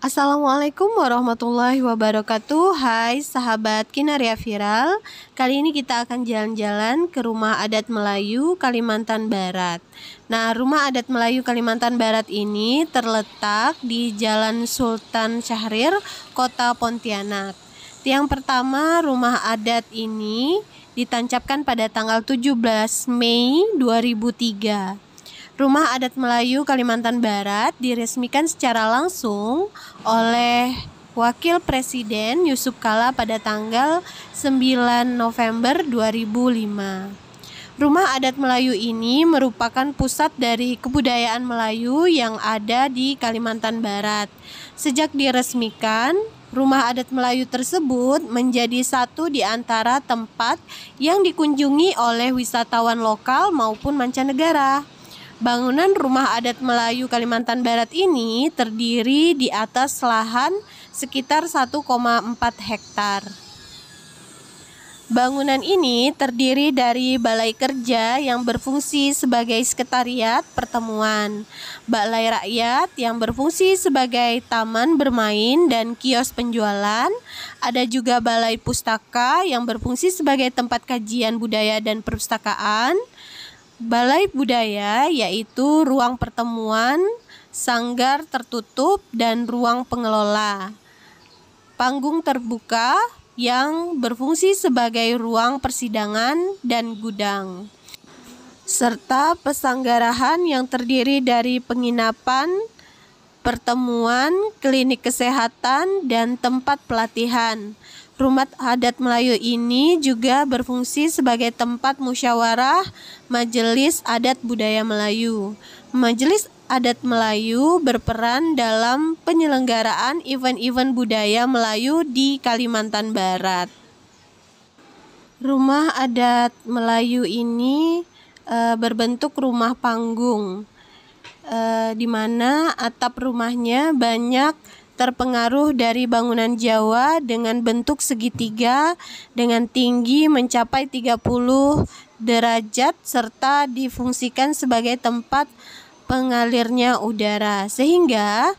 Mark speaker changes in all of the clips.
Speaker 1: Assalamualaikum warahmatullahi wabarakatuh Hai sahabat Kinaria Viral Kali ini kita akan jalan-jalan ke rumah adat Melayu Kalimantan Barat Nah rumah adat Melayu Kalimantan Barat ini terletak di Jalan Sultan Syahrir, Kota Pontianak Yang pertama rumah adat ini ditancapkan pada tanggal 17 Mei 2003 Rumah Adat Melayu Kalimantan Barat diresmikan secara langsung oleh Wakil Presiden Yusuf Kala pada tanggal 9 November 2005. Rumah adat Melayu ini merupakan pusat dari kebudayaan Melayu yang ada di Kalimantan Barat. Sejak diresmikan, rumah adat Melayu tersebut menjadi satu di antara tempat yang dikunjungi oleh wisatawan lokal maupun mancanegara. Bangunan rumah adat Melayu Kalimantan Barat ini terdiri di atas lahan sekitar 1,4 hektar. Bangunan ini terdiri dari balai kerja yang berfungsi sebagai sekretariat pertemuan, balai rakyat yang berfungsi sebagai taman bermain dan kios penjualan, ada juga balai pustaka yang berfungsi sebagai tempat kajian budaya dan perpustakaan, Balai budaya yaitu ruang pertemuan, sanggar tertutup, dan ruang pengelola. Panggung terbuka yang berfungsi sebagai ruang persidangan dan gudang, serta pesanggarahan yang terdiri dari penginapan, pertemuan, klinik kesehatan, dan tempat pelatihan. Rumah adat Melayu ini juga berfungsi sebagai tempat musyawarah Majelis Adat Budaya Melayu. Majelis Adat Melayu berperan dalam penyelenggaraan event-event budaya Melayu di Kalimantan Barat. Rumah adat Melayu ini e, berbentuk rumah panggung, e, di mana atap rumahnya banyak terpengaruh dari bangunan Jawa dengan bentuk segitiga dengan tinggi mencapai 30 derajat serta difungsikan sebagai tempat pengalirnya udara sehingga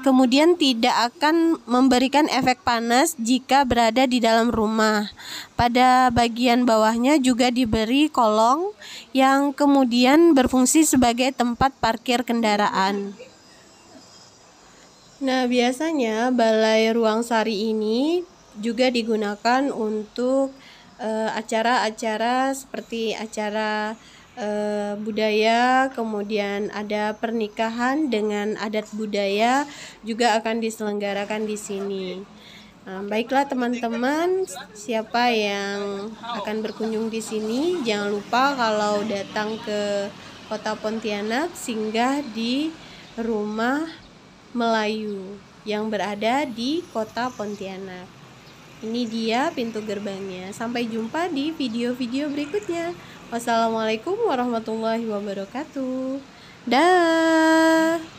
Speaker 1: kemudian tidak akan memberikan efek panas jika berada di dalam rumah. Pada bagian bawahnya juga diberi kolong yang kemudian berfungsi sebagai tempat parkir kendaraan. Nah, biasanya Balai Ruang Sari ini juga digunakan untuk eh, acara-acara uh, seperti acara uh, budaya, kemudian ada pernikahan dengan adat budaya juga akan diselenggarakan di sini. Nah, baiklah teman-teman, siapa yang akan berkunjung di sini, jangan lupa kalau datang ke Kota Pontianak singgah di rumah Melayu yang berada di kota Pontianak. Ini dia pintu gerbangnya. Sampai jumpa di video-video berikutnya. Wassalamualaikum warahmatullahi wabarakatuh. Dah.